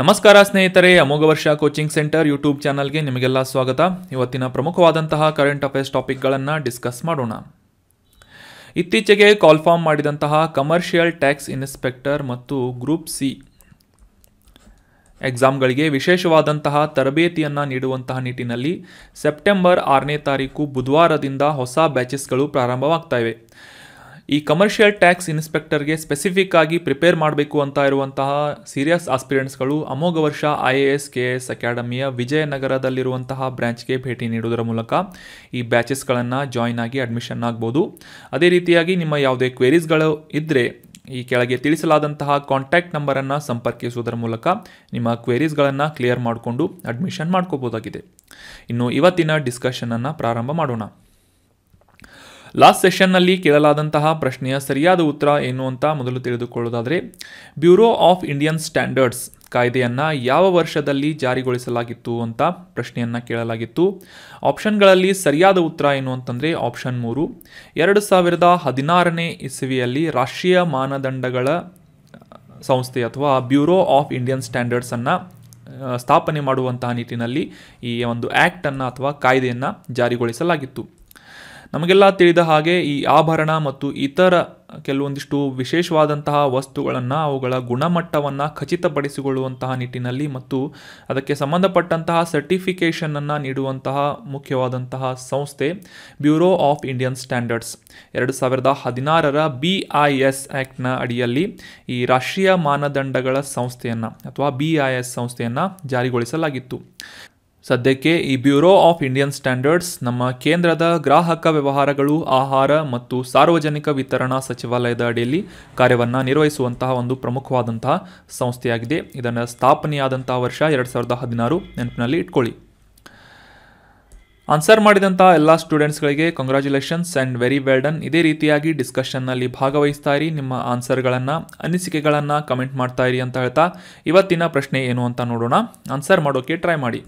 ನಮಸ್ಕಾರ ಸ್ನೇಹಿತರೆ ಅಮೋಘ ವರ್ಷ ಕೋಚಿಂಗ್ ಸೆಂಟರ್ ಯೂಟ್ಯೂಬ್ ಚಾನಲ್ಗೆ ನಿಮಗೆಲ್ಲ ಸ್ವಾಗತ ಇವತ್ತಿನ ಪ್ರಮುಖವಾದಂತಹ ಕರೆಂಟ್ ಅಫೇರ್ಸ್ ಟಾಪಿಕ್ಗಳನ್ನು ಡಿಸ್ಕಸ್ ಮಾಡೋಣ ಇತ್ತೀಚೆಗೆ ಕಾಲ್ ಫಾರ್ಮ್ ಮಾಡಿದಂತಹ ಕಮರ್ಷಿಯಲ್ ಟ್ಯಾಕ್ಸ್ ಇನ್ಸ್ಪೆಕ್ಟರ್ ಮತ್ತು ಗ್ರೂಪ್ ಸಿ ಎಕ್ಸಾಮ್ಗಳಿಗೆ ವಿಶೇಷವಾದಂತಹ ತರಬೇತಿಯನ್ನು ನೀಡುವಂತಹ ನಿಟ್ಟಿನಲ್ಲಿ ಸೆಪ್ಟೆಂಬರ್ ಆರನೇ ತಾರೀಕು ಬುಧವಾರದಿಂದ ಹೊಸ ಬ್ಯಾಚಸ್ಗಳು ಪ್ರಾರಂಭವಾಗ್ತಾಯಿವೆ ಈ ಕಮರ್ಷಿಯಲ್ ಟ್ಯಾಕ್ಸ್ ಇನ್ಸ್ಪೆಕ್ಟರ್ಗೆ ಸ್ಪೆಸಿಫಿಕ್ ಆಗಿ ಪ್ರಿಪೇರ್ ಮಾಡಬೇಕು ಅಂತ ಇರುವಂತಹ ಸೀರಿಯಸ್ ಆಸ್ಪಿರೆಂಟ್ಸ್ಗಳು Amogha Varsha I A S K S ಅಕಾಡೆಮಿಯ ವಿಜಯನಗರದಲ್ಲಿರುವಂತಹ ಬ್ರ್ಯಾಂಚ್ಗೆ ಭೇಟಿ ನೀಡುವುದರ ಮೂಲಕ ಈ ಬ್ಯಾಚಸ್ಗಳನ್ನು ಜಾಯ್ನ್ ಆಗಿ ಅಡ್ಮಿಷನ್ ಆಗ್ಬೋದು ಅದೇ ರೀತಿಯಾಗಿ ನಿಮ್ಮ ಯಾವುದೇ ಕ್ವೇರೀಸ್ಗಳು ಇದ್ದರೆ ಈ ಕೆಳಗೆ ತಿಳಿಸಲಾದಂತಹ ಕಾಂಟ್ಯಾಕ್ಟ್ ನಂಬರನ್ನು ಸಂಪರ್ಕಿಸುವುದರ ಮೂಲಕ ನಿಮ್ಮ ಕ್ವೆರೀಸ್ಗಳನ್ನು ಕ್ಲಿಯರ್ ಮಾಡಿಕೊಂಡು ಅಡ್ಮಿಷನ್ ಮಾಡ್ಕೋಬೋದಾಗಿದೆ ಇನ್ನು ಇವತ್ತಿನ ಡಿಸ್ಕಷನನ್ನು ಪ್ರಾರಂಭ ಮಾಡೋಣ ಲಾಸ್ಟ್ ಸೆಷನ್ನಲ್ಲಿ ಕೇಳಲಾದಂತಹ ಪ್ರಶ್ನೆಯ ಸರಿಯಾದ ಉತ್ತರ ಏನು ಅಂತ ಮೊದಲು ತಿಳಿದುಕೊಳ್ಳೋದಾದರೆ ಬ್ಯೂರೋ ಆಫ್ ಇಂಡಿಯನ್ ಸ್ಟ್ಯಾಂಡರ್ಡ್ಸ್ ಕಾಯ್ದೆಯನ್ನು ಯಾವ ವರ್ಷದಲ್ಲಿ ಜಾರಿಗೊಳಿಸಲಾಗಿತ್ತು ಅಂತ ಪ್ರಶ್ನೆಯನ್ನು ಕೇಳಲಾಗಿತ್ತು ಆಪ್ಷನ್ಗಳಲ್ಲಿ ಸರಿಯಾದ ಉತ್ತರ ಏನು ಅಂತಂದರೆ ಆಪ್ಷನ್ ಮೂರು ಎರಡು ಸಾವಿರದ ಹದಿನಾರನೇ ಇಸವಿಯಲ್ಲಿ ರಾಷ್ಟ್ರೀಯ ಮಾನದಂಡಗಳ ಸಂಸ್ಥೆ ಅಥವಾ ಬ್ಯೂರೋ ಆಫ್ ಇಂಡಿಯನ್ ಸ್ಟ್ಯಾಂಡರ್ಡ್ಸನ್ನು ಸ್ಥಾಪನೆ ಮಾಡುವಂತಹ ನಿಟ್ಟಿನಲ್ಲಿ ಈ ಒಂದು ಆ್ಯಕ್ಟನ್ನು ಅಥವಾ ಕಾಯ್ದೆಯನ್ನು ಜಾರಿಗೊಳಿಸಲಾಗಿತ್ತು ನಮಗೆಲ್ಲ ತಿಳಿದ ಹಾಗೆ ಈ ಆಭರಣ ಮತ್ತು ಇತರ ಕೆಲವೊಂದಿಷ್ಟು ವಿಶೇಷವಾದಂತಹ ವಸ್ತುಗಳನ್ನು ಅವುಗಳ ಗುಣಮಟ್ಟವನ್ನು ಖಚಿತಪಡಿಸಿಕೊಳ್ಳುವಂತಹ ನಿಟ್ಟಿನಲ್ಲಿ ಮತ್ತು ಅದಕ್ಕೆ ಸಂಬಂಧಪಟ್ಟಂತಹ ಸರ್ಟಿಫಿಕೇಷನನ್ನು ನೀಡುವಂತಹ ಮುಖ್ಯವಾದಂತಹ ಸಂಸ್ಥೆ ಬ್ಯೂರೋ ಆಫ್ ಇಂಡಿಯನ್ ಸ್ಟ್ಯಾಂಡರ್ಡ್ಸ್ ಎರಡು ಸಾವಿರದ ಹದಿನಾರರ ಬಿ ಐ ಎಸ್ ಆ್ಯಕ್ಟ್ನ ಅಡಿಯಲ್ಲಿ ಈ ರಾಷ್ಟ್ರೀಯ ಮಾನದಂಡಗಳ ಸಂಸ್ಥೆಯನ್ನು ಅಥವಾ ಬಿ ಐ ಎಸ್ ಸಂಸ್ಥೆಯನ್ನು ಜಾರಿಗೊಳಿಸಲಾಗಿತ್ತು ಸದ್ಯಕ್ಕೆ ಈ ಬ್ಯೂರೋ ಆಫ್ ಇಂಡಿಯನ್ ಸ್ಟ್ಯಾಂಡರ್ಡ್ಸ್ ನಮ್ಮ ಕೇಂದ್ರದ ಗ್ರಾಹಕ ವ್ಯವಹಾರಗಳು ಆಹಾರ ಮತ್ತು ಸಾರ್ವಜನಿಕ ವಿತರಣಾ ಸಚಿವಾಲಯದ ಅಡಿಯಲ್ಲಿ ಕಾರ್ಯವನ್ನು ನಿರ್ವಹಿಸುವಂತಹ ಒಂದು ಪ್ರಮುಖವಾದಂತಹ ಸಂಸ್ಥೆಯಾಗಿದೆ ಇದನ್ನು ಸ್ಥಾಪನೆಯಾದಂತಹ ವರ್ಷ ಎರಡು ಸಾವಿರದ ಹದಿನಾರು ನೆನಪಿನಲ್ಲಿ ಇಟ್ಕೊಳ್ಳಿ ಆನ್ಸರ್ ಮಾಡಿದಂಥ ಎಲ್ಲ ಸ್ಟೂಡೆಂಟ್ಸ್ಗಳಿಗೆ congratulations and very well done ಇದೇ ರೀತಿಯಾಗಿ ಡಿಸ್ಕಷನ್ನಲ್ಲಿ ಭಾಗವಹಿಸ್ತಾ ಇರಿ ನಿಮ್ಮ ಆನ್ಸರ್ಗಳನ್ನು ಅನಿಸಿಕೆಗಳನ್ನು ಕಮೆಂಟ್ ಮಾಡ್ತಾ ಇರಿ ಅಂತ ಹೇಳ್ತಾ ಇವತ್ತಿನ ಪ್ರಶ್ನೆ ಏನು ಅಂತ ನೋಡೋಣ ಆನ್ಸರ್ ಮಾಡೋಕ್ಕೆ ಟ್ರೈ ಮಾಡಿ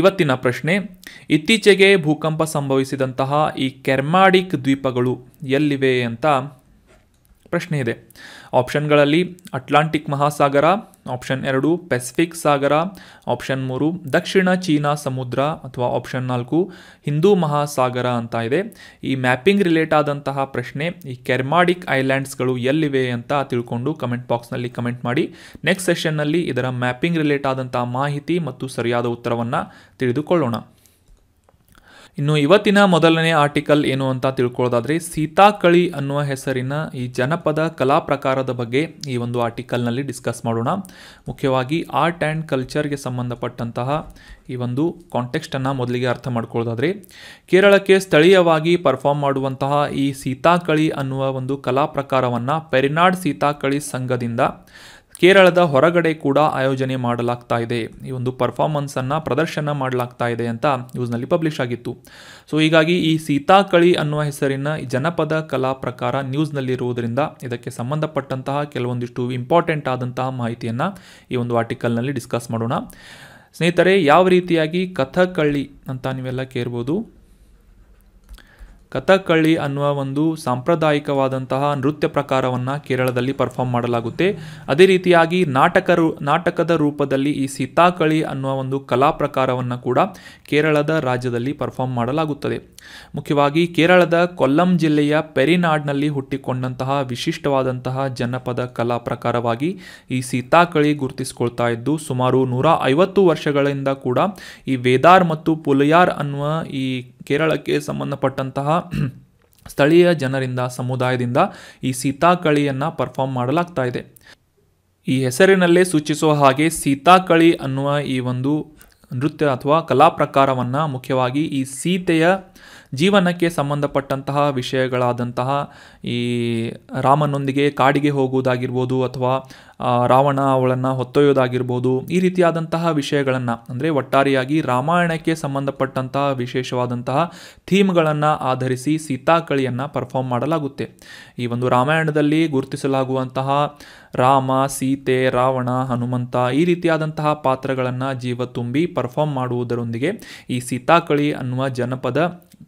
ಇವತ್ತಿನ ಪ್ರಶ್ನೆ ಇತ್ತೀಚೆಗೆ ಭೂಕಂಪ ಸಂಭವಿಸಿದಂತಹ ಈ ಕೆರ್ಮಾಡಿಕ್ ದ್ವೀಪಗಳು ಎಲ್ಲಿವೆ ಅಂತ ಪ್ರಶ್ನೆ ಇದೆ ಆಪ್ಷನ್ಗಳಲ್ಲಿ ಅಟ್ಲಾಂಟಿಕ್ ಮಹಾಸಾಗರ ಆಪ್ಷನ್ ಎರಡು ಪೆಸಿಫಿಕ್ ಸಾಗರ ಆಪ್ಷನ್ ಮೂರು ದಕ್ಷಿಣ ಚೀನಾ ಸಮುದ್ರ ಅಥವಾ ಆಪ್ಷನ್ ನಾಲ್ಕು ಹಿಂದೂ ಮಹಾಸಾಗರ ಅಂತ ಇದೆ ಈ ಮ್ಯಾಪಿಂಗ್ ರಿಲೇಟ್ ಆದಂತಹ ಪ್ರಶ್ನೆ ಈ ಕೆರ್ಮಾಡಿಕ್ ಐಲ್ಯಾಂಡ್ಸ್ಗಳು ಎಲ್ಲಿವೆ ಅಂತ ತಿಳ್ಕೊಂಡು ಕಮೆಂಟ್ ಬಾಕ್ಸ್ನಲ್ಲಿ ಕಮೆಂಟ್ ಮಾಡಿ ನೆಕ್ಸ್ಟ್ ಸೆಷನ್ನಲ್ಲಿ ಇದರ ಮ್ಯಾಪಿಂಗ್ ರಿಲೇಟ್ ಆದಂತಹ ಮಾಹಿತಿ ಮತ್ತು ಸರಿಯಾದ ಉತ್ತರವನ್ನು ತಿಳಿದುಕೊಳ್ಳೋಣ ಇನ್ನು ಇವತ್ತಿನ ಮೊದಲನೇ ಆರ್ಟಿಕಲ್ ಏನು ಅಂತ ತಿಳ್ಕೊಳ್ಳೋದಾದ್ರೆ ಸೀತಾಕಳಿ ಅನ್ನುವ ಹೆಸರಿನ ಈ ಜನಪದ ಕಲಾ ಪ್ರಕಾರದ ಬಗ್ಗೆ ಈ ಒಂದು ಆರ್ಟಿಕಲ್ನಲ್ಲಿ ಡಿಸ್ಕಸ್ ಮಾಡೋಣ ಮುಖ್ಯವಾಗಿ ಆರ್ಟ್ ಆ್ಯಂಡ್ ಕಲ್ಚರ್ಗೆ ಸಂಬಂಧಪಟ್ಟಂತಹ ಈ ಒಂದು ಕಾಂಟೆಕ್ಸ್ಟನ್ನು ಮೊದಲಿಗೆ ಅರ್ಥ ಮಾಡ್ಕೊಳ್ಳೋದಾದರೆ ಕೇರಳಕ್ಕೆ ಸ್ಥಳೀಯವಾಗಿ ಪರ್ಫಾರ್ಮ್ ಮಾಡುವಂತಹ ಈ ಸೀತಾಕಳಿ ಅನ್ನುವ ಒಂದು ಕಲಾ ಪ್ರಕಾರವನ್ನು ಪೆರಿನಾಡ್ ಸೀತಾಕಳಿ ಸಂಘದಿಂದ ಕೇರಳದ ಹೊರಗಡೆ ಕೂಡ ಆಯೋಜನೆ ಮಾಡಲಾಗ್ತಾ ಇದೆ ಈ ಒಂದು ಪರ್ಫಾರ್ಮೆನ್ಸನ್ನು ಪ್ರದರ್ಶನ ಮಾಡಲಾಗ್ತಾ ಇದೆ ಅಂತ ನ್ಯೂಸ್ನಲ್ಲಿ ಪಬ್ಲಿಷ್ ಆಗಿತ್ತು ಸೊ ಹೀಗಾಗಿ ಈ ಸೀತಾಕಳಿ ಅನ್ನುವ ಹೆಸರಿನ ಜನಪದ ಕಲಾ ಪ್ರಕಾರ ನ್ಯೂಸ್ನಲ್ಲಿರುವುದರಿಂದ ಇದಕ್ಕೆ ಸಂಬಂಧಪಟ್ಟಂತಹ ಕೆಲವೊಂದಿಷ್ಟು ಇಂಪಾರ್ಟೆಂಟ್ ಆದಂತಹ ಮಾಹಿತಿಯನ್ನು ಈ ಒಂದು ಆರ್ಟಿಕಲ್ನಲ್ಲಿ ಡಿಸ್ಕಸ್ ಮಾಡೋಣ ಸ್ನೇಹಿತರೆ ಯಾವ ರೀತಿಯಾಗಿ ಕಥಕಳಿ ಅಂತ ನೀವೆಲ್ಲ ಕೇಳ್ಬೋದು ಕಥಕ್ಕಳಿ ಅನ್ನುವ ಒಂದು ಸಾಂಪ್ರದಾಯಿಕವಾದಂತಹ ನೃತ್ಯ ಪ್ರಕಾರವನ್ನು ಕೇರಳದಲ್ಲಿ ಪರ್ಫಾರ್ಮ್ ಮಾಡಲಾಗುತ್ತೆ ಅದೇ ರೀತಿಯಾಗಿ ನಾಟಕ ರೂ ನಾಟಕದ ರೂಪದಲ್ಲಿ ಈ ಸೀತಾಕಳಿ ಅನ್ನುವ ಒಂದು ಕಲಾ ಪ್ರಕಾರವನ್ನು ಕೂಡ ಕೇರಳದ ರಾಜ್ಯದಲ್ಲಿ ಪರ್ಫಾರ್ಮ್ ಮಾಡಲಾಗುತ್ತದೆ ಮುಖ್ಯವಾಗಿ ಕೇರಳದ ಕೊಲ್ಲಂ ಜಿಲ್ಲೆಯ ಪೆರಿನಾಡ್ನಲ್ಲಿ ಹುಟ್ಟಿಕೊಂಡಂತಹ ವಿಶಿಷ್ಟವಾದಂತಹ ಜನಪದ ಕಲಾ ಪ್ರಕಾರವಾಗಿ ಈ ಸೀತಾಕಳಿ ಗುರುತಿಸಿಕೊಳ್ತಾ ಇದ್ದು ಸುಮಾರು ನೂರ ಐವತ್ತು ವರ್ಷಗಳಿಂದ ಕೂಡ ಈ ವೇದಾರ್ ಮತ್ತು ಪುಲಯಾರ್ ಅನ್ನುವ ಈ ಕೇರಳಕ್ಕೆ ಸಂಬಂಧಪಟ್ಟಂತಹ ಸ್ಥಳೀಯ ಜನರಿಂದ ಸಮುದಾಯದಿಂದ ಈ ಸೀತಾಕಳಿಯನ್ನು ಪರ್ಫಾರ್ಮ್ ಮಾಡಲಾಗ್ತಾ ಇದೆ ಈ ಹೆಸರಿನಲ್ಲೇ ಸೂಚಿಸುವ ಹಾಗೆ ಸೀತಾಕಳಿ ಅನ್ನುವ ಈ ಒಂದು ನೃತ್ಯ ಅಥವಾ ಕಲಾ ಪ್ರಕಾರವನ್ನು ಮುಖ್ಯವಾಗಿ ಈ ಸೀತೆಯ ಜೀವನಕ್ಕೆ ಸಂಬಂಧಪಟ್ಟಂತಹ ವಿಷಯಗಳಾದಂತಹ ಈ ರಾಮನೊಂದಿಗೆ ಕಾಡಿಗೆ ಹೋಗುವುದಾಗಿರ್ಬೋದು ಅಥವಾ ರಾವಣ ಅವಳನ್ನು ಹೊತ್ತೊಯ್ಯೋದಾಗಿರ್ಬೋದು ಈ ರೀತಿಯಾದಂತಹ ವಿಷಯಗಳನ್ನು ಅಂದರೆ ಒಟ್ಟಾರೆಯಾಗಿ ರಾಮಾಯಣಕ್ಕೆ ಸಂಬಂಧಪಟ್ಟಂತಹ ವಿಶೇಷವಾದಂತಹ ಥೀಮ್ಗಳನ್ನು ಆಧರಿಸಿ ಸೀತಾಕಳಿಯನ್ನು ಪರ್ಫಾರ್ಮ್ ಮಾಡಲಾಗುತ್ತೆ ಈ ಒಂದು ರಾಮಾಯಣದಲ್ಲಿ ಗುರುತಿಸಲಾಗುವಂತಹ ರಾಮ ಸೀತೆ ರಾವಣ ಹನುಮಂತ ಈ ರೀತಿಯಾದಂತಹ ಪಾತ್ರಗಳನ್ನು ಜೀವ ತುಂಬಿ ಪರ್ಫಾರ್ಮ್ ಮಾಡುವುದರೊಂದಿಗೆ ಈ ಸೀತಾಕಳಿ ಅನ್ನುವ ಜನಪದ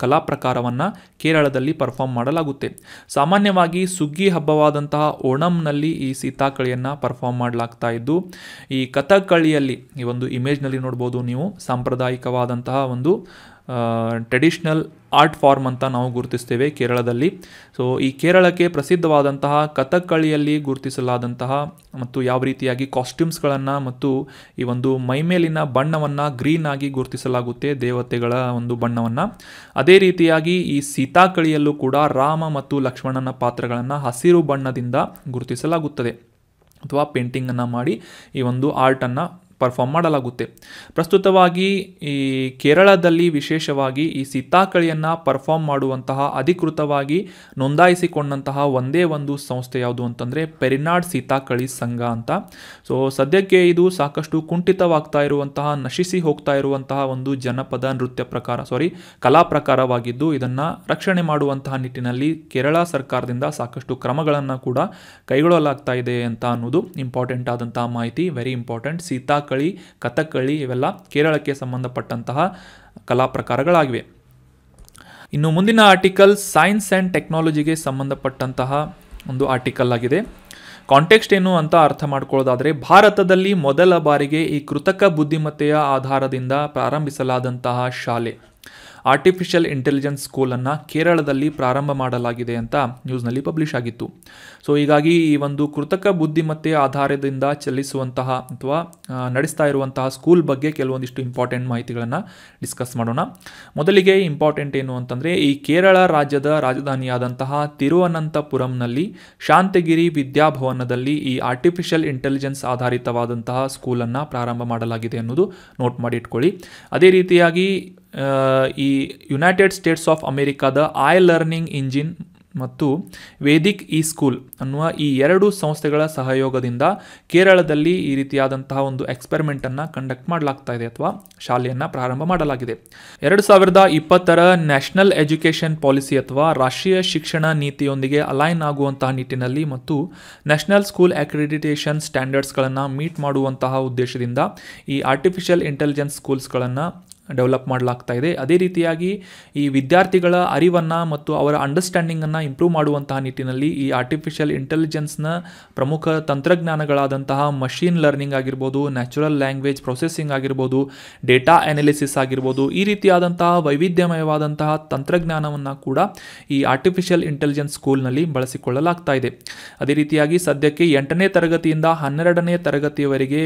ಕಲಾ ಪ್ರಕಾರವನ್ನು ಕೇರಳದಲ್ಲಿ ಪರ್ಫಾರ್ಮ್ ಮಾಡಲಾಗುತ್ತೆ ಸಾಮಾನ್ಯವಾಗಿ ಸುಗ್ಗಿ ಹಬ್ಬವಾದಂತಹ ಓಣಂನಲ್ಲಿ ಈ ಸೀತಾಕಳಿಯನ್ನು ಪರ್ಫಾರ್ಮ್ ಮಾಡಲಾಗ್ತಾ ಇದ್ದು ಈ ಕಥಕಳಿಯಲ್ಲಿ ಈ ಒಂದು ಇಮೇಜ್ನಲ್ಲಿ ನೋಡ್ಬೋದು ನೀವು ಸಾಂಪ್ರದಾಯಿಕವಾದಂತಹ ಒಂದು ಟ್ರೆಡಿಷ್ನಲ್ ಆರ್ಟ್ ಫಾರ್ಮ್ ಅಂತ ನಾವು ಗುರುತಿಸ್ತೇವೆ ಕೇರಳದಲ್ಲಿ ಸೊ ಈ ಕೇರಳಕ್ಕೆ ಪ್ರಸಿದ್ಧವಾದಂತಹ ಕಥಕ್ಕಳಿಯಲ್ಲಿ ಗುರುತಿಸಲಾದಂತಹ ಮತ್ತು ಯಾವ ರೀತಿಯಾಗಿ ಕಾಸ್ಟ್ಯೂಮ್ಸ್ಗಳನ್ನು ಮತ್ತು ಈ ಒಂದು ಮೈಮೇಲಿನ ಬಣ್ಣವನ್ನು ಗ್ರೀನ್ ಆಗಿ ಗುರುತಿಸಲಾಗುತ್ತೆ ದೇವತೆಗಳ ಒಂದು ಬಣ್ಣವನ್ನು ಅದೇ ರೀತಿಯಾಗಿ ಈ ಸೀತಾಕಳಿಯಲ್ಲೂ ಕೂಡ ರಾಮ ಮತ್ತು ಲಕ್ಷ್ಮಣನ ಪಾತ್ರಗಳನ್ನು ಹಸಿರು ಬಣ್ಣದಿಂದ ಗುರುತಿಸಲಾಗುತ್ತದೆ ಅಥವಾ ಪೇಂಟಿಂಗನ್ನು ಮಾಡಿ ಈ ಒಂದು ಆರ್ಟನ್ನು ಪರ್ಫಾರ್ಮ್ ಮಾಡಲಾಗುತ್ತೆ ಪ್ರಸ್ತುತವಾಗಿ ಈ ಕೇರಳದಲ್ಲಿ ವಿಶೇಷವಾಗಿ ಈ ಸೀತಾಕಳಿಯನ್ನು ಪರ್ಫಾರ್ಮ್ ಮಾಡುವಂತಹ ಅಧಿಕೃತವಾಗಿ ನೋಂದಾಯಿಸಿಕೊಂಡಂತಹ ಒಂದೇ ಒಂದು ಸಂಸ್ಥೆ ಯಾವುದು ಅಂತಂದರೆ ಪೆರಿನಾಡ್ ಸೀತಾಕಳಿ ಸಂಘ ಅಂತ ಸೊ ಸದ್ಯಕ್ಕೆ ಇದು ಸಾಕಷ್ಟು ಕುಂಠಿತವಾಗ್ತಾ ಇರುವಂತಹ ನಶಿಸಿ ಹೋಗ್ತಾ ಇರುವಂತಹ ಒಂದು ಜನಪದ ನೃತ್ಯ ಪ್ರಕಾರ ಸಾರಿ ಕಲಾ ಪ್ರಕಾರವಾಗಿದ್ದು ಇದನ್ನು ರಕ್ಷಣೆ ಮಾಡುವಂತಹ ನಿಟ್ಟಿನಲ್ಲಿ ಕೇರಳ ಸರ್ಕಾರದಿಂದ ಸಾಕಷ್ಟು ಕ್ರಮಗಳನ್ನು ಕೂಡ ಕೈಗೊಳ್ಳಲಾಗ್ತಾ ಇದೆ ಅಂತ ಅನ್ನೋದು ಇಂಪಾರ್ಟೆಂಟ್ ಆದಂತಹ ಮಾಹಿತಿ ವೆರಿ ಇಂಪಾರ್ಟೆಂಟ್ ಸೀತಾಕಳಿ ಕಥಕ್ಕಳಿ ಕಥಕ್ಕಳಿ ಇವೆಲ್ಲ ಕೇರಳಕ್ಕೆ ಸಂಬಂಧಪಟ್ಟಂತಹ ಕಲಾ ಪ್ರಕಾರಗಳಾಗಿವೆ ಇನ್ನು ಮುಂದಿನ ಆರ್ಟಿಕಲ್ ಸೈನ್ಸ್ ಆ್ಯಂಡ್ ಟೆಕ್ನಾಲಜಿಗೆ ಸಂಬಂಧಪಟ್ಟಂತಹ ಒಂದು ಆರ್ಟಿಕಲ್ ಆಗಿದೆ ಕಾಂಟೆಕ್ಸ್ಟ್ ಏನು ಅಂತ ಅರ್ಥ ಮಾಡ್ಕೊಳ್ಳೋದಾದರೆ ಭಾರತದಲ್ಲಿ ಮೊದಲ ಬಾರಿಗೆ ಈ ಕೃತಕ ಬುದ್ಧಿಮತ್ತೆಯ ಆಧಾರದಿಂದ ಪ್ರಾರಂಭಿಸಲಾದಂತಹ ಶಾಲೆ ಆರ್ಟಿಫಿಷಿಯಲ್ ಇಂಟೆಲಿಜೆನ್ಸ್ ಸ್ಕೂಲನ್ನು ಕೇರಳದಲ್ಲಿ ಪ್ರಾರಂಭ ಮಾಡಲಾಗಿದೆ ಅಂತ ನ್ಯೂಸ್ನಲ್ಲಿ ಪಬ್ಲಿಷ್ ಆಗಿತ್ತು ಸೊ ಹೀಗಾಗಿ ಈ ಒಂದು ಕೃತಕ ಬುದ್ಧಿಮತ್ತೆ ಆಧಾರದಿಂದ ಚಲಿಸುವಂತಹ ಅಥವಾ ನಡೆಸ್ತಾ ಇರುವಂತಹ ಸ್ಕೂಲ್ ಬಗ್ಗೆ ಕೆಲವೊಂದಿಷ್ಟು ಇಂಪಾರ್ಟೆಂಟ್ ಮಾಹಿತಿಗಳನ್ನು ಡಿಸ್ಕಸ್ ಮಾಡೋಣ ಮೊದಲಿಗೆ ಇಂಪಾರ್ಟೆಂಟ್ ಏನು ಅಂತಂದರೆ ಈ ಕೇರಳ ರಾಜ್ಯದ ರಾಜಧಾನಿಯಾದಂತಹ ತಿರುವನಂತಪುರಂನಲ್ಲಿ ಶಾಂತಗಿರಿ ವಿದ್ಯಾಭವನದಲ್ಲಿ ಈ ಆರ್ಟಿಫಿಷಿಯಲ್ ಇಂಟೆಲಿಜೆನ್ಸ್ ಆಧಾರಿತವಾದಂತಹ ಸ್ಕೂಲನ್ನು ಪ್ರಾರಂಭ ಮಾಡಲಾಗಿದೆ ಅನ್ನೋದು ನೋಟ್ ಮಾಡಿ ಇಟ್ಕೊಳ್ಳಿ ಅದೇ ರೀತಿಯಾಗಿ ಈ ಯುನೈಟೆಡ್ ಸ್ಟೇಟ್ಸ್ ಆಫ್ ಅಮೇರಿಕಾದ ಐ ಲರ್ನಿಂಗ್ ಇಂಜಿನ್ ಮತ್ತು ವೇದಿಕ್ ಇ ಸ್ಕೂಲ್ ಅನ್ನುವ ಈ ಎರಡು ಸಂಸ್ಥೆಗಳ ಸಹಯೋಗದಿಂದ ಕೇರಳದಲ್ಲಿ ಈ ರೀತಿಯಾದಂತಹ ಒಂದು ಎಕ್ಸ್ಪೆರಿಮೆಂಟನ್ನು ಕಂಡಕ್ಟ್ ಮಾಡಲಾಗ್ತಾ ಇದೆ ಅಥವಾ ಶಾಲೆಯನ್ನು ಪ್ರಾರಂಭ ಮಾಡಲಾಗಿದೆ ಎರಡು ಸಾವಿರದ ಇಪ್ಪತ್ತರ ನ್ಯಾಷನಲ್ ಎಜುಕೇಷನ್ ಪಾಲಿಸಿ ಅಥವಾ ರಾಷ್ಟ್ರೀಯ ಶಿಕ್ಷಣ ನೀತಿಯೊಂದಿಗೆ ಅಲೈನ್ ಆಗುವಂತಹ ನಿಟ್ಟಿನಲ್ಲಿ ಮತ್ತು ನ್ಯಾಷನಲ್ ಸ್ಕೂಲ್ ಅಕ್ರಿಡಿಟೇಷನ್ ಸ್ಟ್ಯಾಂಡರ್ಡ್ಸ್ಗಳನ್ನು ಮೀಟ್ ಮಾಡುವಂತಹ ಉದ್ದೇಶದಿಂದ ಈ ಆರ್ಟಿಫಿಷಿಯಲ್ ಇಂಟೆಲಿಜೆನ್ಸ್ ಸ್ಕೂಲ್ಸ್ಗಳನ್ನು ಡೆವಲಪ್ ಮಾಡಲಾಗ್ತಾ ಇದೆ ಅದೇ ರೀತಿಯಾಗಿ ಈ ವಿದ್ಯಾರ್ಥಿಗಳ ಅರಿವನ್ನು ಮತ್ತು ಅವರ ಅಂಡರ್ಸ್ಟ್ಯಾಂಡಿಂಗನ್ನು ಇಂಪ್ರೂವ್ ಮಾಡುವಂತಹ ನಿಟ್ಟಿನಲ್ಲಿ ಈ ಆರ್ಟಿಫಿಷಿಯಲ್ ಇಂಟೆಲಿಜೆನ್ಸ್ನ ಪ್ರಮುಖ ತಂತ್ರಜ್ಞಾನಗಳಾದಂತಹ ಮಷೀನ್ ಲರ್ನಿಂಗ್ ಆಗಿರ್ಬೋದು ನ್ಯಾಚುರಲ್ ಲ್ಯಾಂಗ್ವೇಜ್ ಪ್ರೊಸೆಸಿಂಗ್ ಆಗಿರ್ಬೋದು ಡೇಟಾ ಅನಾಲಿಸಿಸ್ ಆಗಿರ್ಬೋದು ಈ ರೀತಿಯಾದಂತಹ ವೈವಿಧ್ಯಮಯವಾದಂತಹ ತಂತ್ರಜ್ಞಾನವನ್ನು ಕೂಡ ಈ ಆರ್ಟಿಫಿಷಿಯಲ್ ಇಂಟೆಲಿಜೆನ್ಸ್ ಸ್ಕೂಲ್ನಲ್ಲಿ ಬಳಸಿಕೊಳ್ಳಲಾಗ್ತಾ ಇದೆ ಅದೇ ರೀತಿಯಾಗಿ ಸದ್ಯಕ್ಕೆ ಎಂಟನೇ ತರಗತಿಯಿಂದ ಹನ್ನೆರಡನೇ ತರಗತಿಯವರೆಗೆ